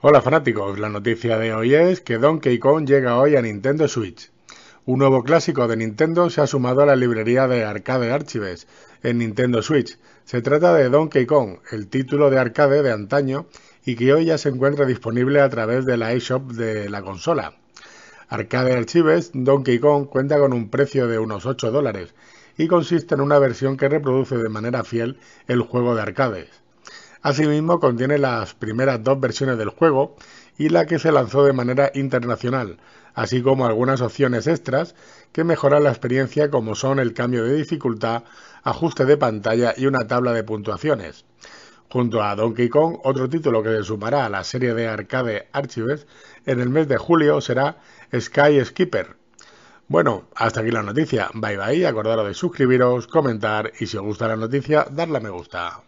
Hola fanáticos, la noticia de hoy es que Donkey Kong llega hoy a Nintendo Switch. Un nuevo clásico de Nintendo se ha sumado a la librería de arcade Archives en Nintendo Switch. Se trata de Donkey Kong, el título de arcade de antaño y que hoy ya se encuentra disponible a través de la eShop de la consola. Arcade Archives Donkey Kong cuenta con un precio de unos 8 dólares y consiste en una versión que reproduce de manera fiel el juego de arcades. Asimismo, contiene las primeras dos versiones del juego y la que se lanzó de manera internacional, así como algunas opciones extras que mejoran la experiencia como son el cambio de dificultad, ajuste de pantalla y una tabla de puntuaciones. Junto a Donkey Kong, otro título que se sumará a la serie de arcade Archives en el mes de julio será Sky Skipper. Bueno, hasta aquí la noticia. Bye bye, acordaros de suscribiros, comentar y si os gusta la noticia, darle a me gusta.